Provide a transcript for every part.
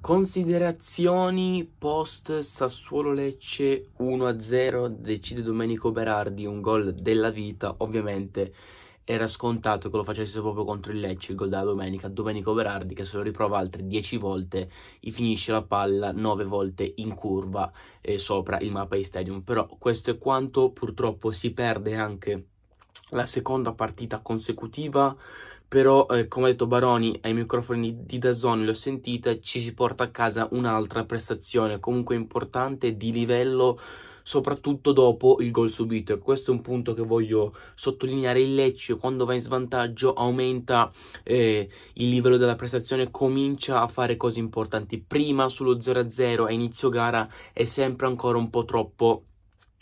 Considerazioni post Sassuolo Lecce 1-0, decide Domenico Berardi, un gol della vita, ovviamente era scontato che lo facesse proprio contro il Lecce, il gol della domenica, Domenico Berardi che se lo riprova altre 10 volte, e finisce la palla 9 volte in curva eh, sopra il mappa Mapai Stadium, però questo è quanto, purtroppo si perde anche la seconda partita consecutiva però eh, come ha detto Baroni ai microfoni di Dazzone l'ho sentita ci si porta a casa un'altra prestazione comunque importante di livello soprattutto dopo il gol subito ecco, questo è un punto che voglio sottolineare il Lecce quando va in svantaggio aumenta eh, il livello della prestazione comincia a fare cose importanti prima sullo 0-0 a inizio gara è sempre ancora un po' troppo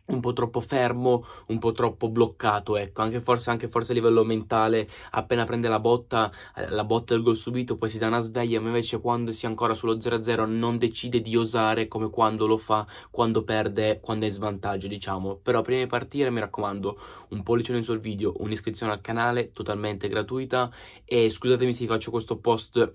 un po' troppo fermo, un po' troppo bloccato, ecco, anche forse, anche forse, a livello mentale, appena prende la botta, eh, la botta del gol subito, poi si dà una sveglia, ma invece quando si è ancora sullo 0-0 non decide di osare come quando lo fa, quando perde, quando è in svantaggio, diciamo. Però prima di partire, mi raccomando, un pollice in sul video, un'iscrizione al canale, totalmente gratuita, e scusatemi se vi faccio questo post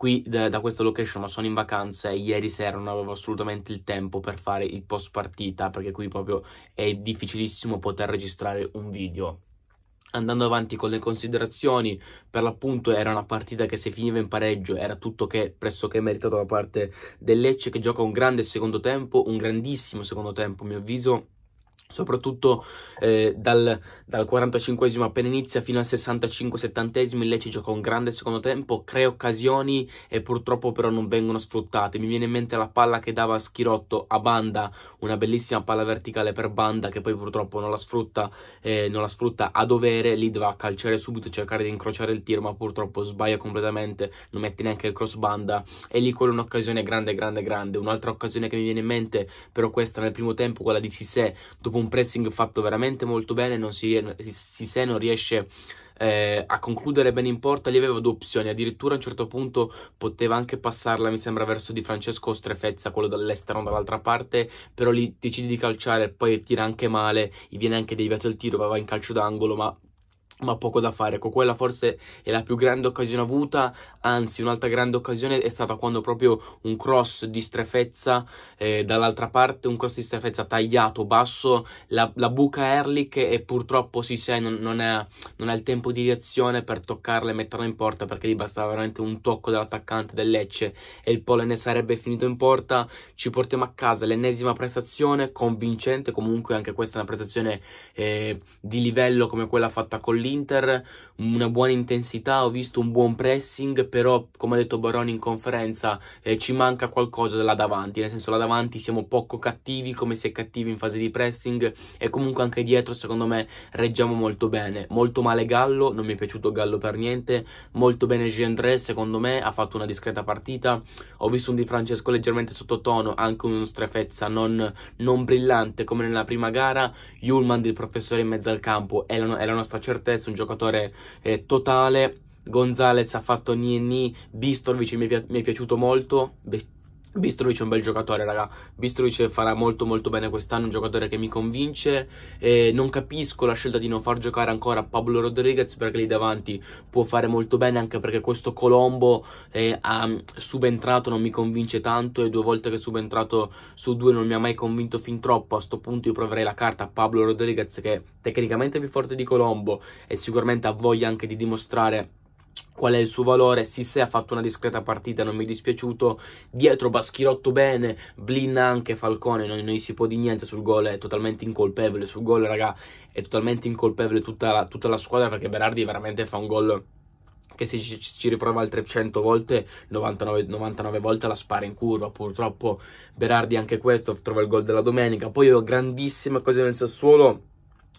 qui da, da, questa location, ma sono in vacanza e ieri sera non avevo assolutamente il tempo per fare il post partita perché qui proprio è difficilissimo poter registrare un video. Andando avanti con le considerazioni, per l'appunto era una partita che se finiva in pareggio era tutto che pressoché meritato da parte del Lecce che gioca un grande secondo tempo, un grandissimo secondo tempo a mio avviso soprattutto eh, dal, dal 45 appena inizia fino al 65-70 esimo il Lecce gioca un grande secondo tempo, crea occasioni e purtroppo però non vengono sfruttate. Mi viene in mente la palla che dava Schirotto a Banda, una bellissima palla verticale per Banda che poi purtroppo non la sfrutta, eh, non la sfrutta a dovere, lì doveva calciare subito, cercare di incrociare il tiro ma purtroppo sbaglia completamente, non mette neanche il cross Banda e lì quella è un'occasione grande grande grande. Un'altra occasione che mi viene in mente però questa nel primo tempo, quella di Sissé dopo un pressing fatto veramente molto bene, non si, si, se non riesce eh, a concludere bene in porta, gli aveva due opzioni, addirittura a un certo punto poteva anche passarla, mi sembra, verso Di Francesco Strefezza, quello dall'esterno dall'altra parte, però lì decide di calciare, poi tira anche male, gli viene anche deviato il tiro, va in calcio d'angolo, ma ma poco da fare. Ecco, quella forse è la più grande occasione avuta, anzi un'altra grande occasione è stata quando proprio un cross di strefezza eh, dall'altra parte, un cross di strefezza tagliato basso, la, la buca Erlich e purtroppo Sisè non, non, non ha il tempo di reazione per toccarla e metterla in porta perché gli bastava veramente un tocco dell'attaccante del Lecce e il Polene sarebbe finito in porta, ci portiamo a casa l'ennesima prestazione convincente, comunque anche questa è una prestazione eh, di livello come quella fatta con l'Inter, una buona intensità, ho visto un buon pressing però come ha detto Baroni in conferenza eh, ci manca qualcosa là davanti, nel senso là davanti siamo poco cattivi come si è cattivi in fase di pressing e comunque anche dietro secondo me reggiamo molto bene, molto male Gallo, non mi è piaciuto Gallo per niente, molto bene Gendré secondo me, ha fatto una discreta partita, ho visto un Di Francesco leggermente sottotono, anche uno strefezza non, non brillante come nella prima gara, Yulman il professore in mezzo al campo è la, è la nostra certezza, un giocatore eh, totale Gonzalez ha fatto nienni, Bistrovic mi è, pi- mi è, piaciuto molto, Be- Bistrovic è un bel giocatore, raga. Bistrovic farà molto molto bene quest'anno, un giocatore che mi convince. Eh, non capisco la scelta di non far giocare ancora Pablo Rodriguez perché lì davanti può fare molto bene, anche perché questo Colombo eh, ha mm, subentrato non mi convince tanto e due volte che è subentrato su due non mi ha mai convinto fin troppo. A questo punto io proverei la carta a Pablo Rodriguez che tecnicamente è più forte di Colombo e sicuramente ha voglia anche di dimostrare qual è il suo valore. Sisse ha fatto una discreta partita, non mi è dispiaciuto. Dietro Baschirotto bene, Blin anche, Falcone, non, non si può di niente sul gol, è totalmente incolpevole. Sul gol, raga, è totalmente incolpevole tutta, tutta la squadra perché Berardi veramente fa un gol che se ci, ci riprova altre 100 volte, 99, 99, volte la spara in curva. Purtroppo Berardi anche questo trova il gol della domenica. Poi ho grandissime cose nel Sassuolo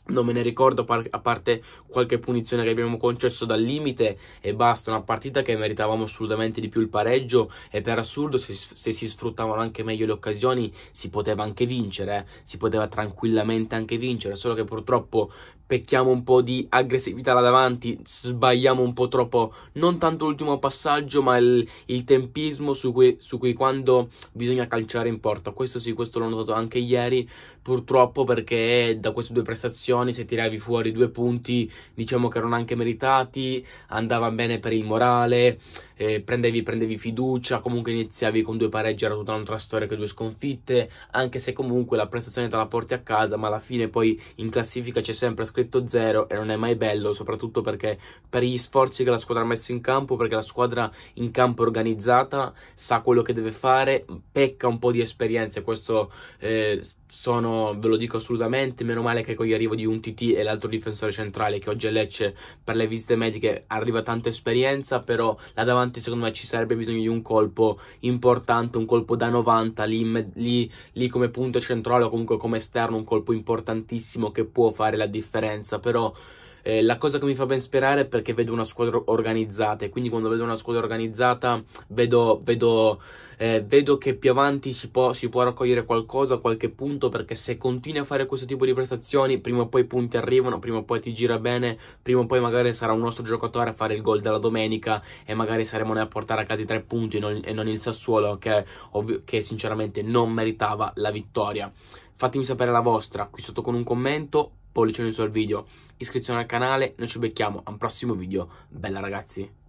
non me ne ricordo a parte qualche punizione che abbiamo concesso dal limite e basta, una partita che meritavamo assolutamente di più il pareggio e per assurdo se, se si sfruttavano anche meglio le occasioni si poteva anche vincere, eh? si poteva tranquillamente anche vincere, solo che purtroppo pecchiamo un po' di aggressività là davanti, sbagliamo un po' troppo, non tanto l'ultimo passaggio, ma il, il tempismo su cui, su cui, quando bisogna calciare in porta. Questo sì, questo l'ho notato anche ieri, purtroppo perché da queste due prestazioni, se tiravi fuori due punti, diciamo che erano anche meritati, andava bene per il morale, eh, prendevi, prendevi fiducia, comunque iniziavi con due pareggi, era tutta un'altra storia che due sconfitte, anche se comunque la prestazione te la porti a casa, ma alla fine poi in classifica c'è sempre scritto rispetto zero e non è mai bello, soprattutto perché per gli sforzi che la squadra ha messo in campo, perché la squadra in campo organizzata, sa quello che deve fare, pecca un po' di esperienza e questo eh, sono, ve lo dico assolutamente, meno male che con gli arrivi di un TT e l'altro difensore centrale che oggi a Lecce per le visite mediche arriva tanta esperienza, però là davanti secondo me ci sarebbe bisogno di un colpo importante, un colpo da 90 lì, lì, lì come punto centrale o comunque come esterno, un colpo importantissimo che può fare la differenza, però eh, la cosa che mi fa ben sperare è perché vedo una squadra organizzata e quindi quando vedo una squadra organizzata vedo, vedo, eh, vedo che più avanti si può, si può, raccogliere qualcosa, qualche punto perché se continui a fare questo tipo di prestazioni prima o poi i punti arrivano, prima o poi ti gira bene, prima o poi magari sarà un nostro giocatore a fare il gol della domenica e magari saremo noi a portare a casa i tre punti e non, e non il Sassuolo che, ovvio, che sinceramente non meritava la vittoria. Fatemi sapere la vostra qui sotto con un commento pollicione su al video, iscrizione al canale, noi ci becchiamo a un prossimo video, bella ragazzi!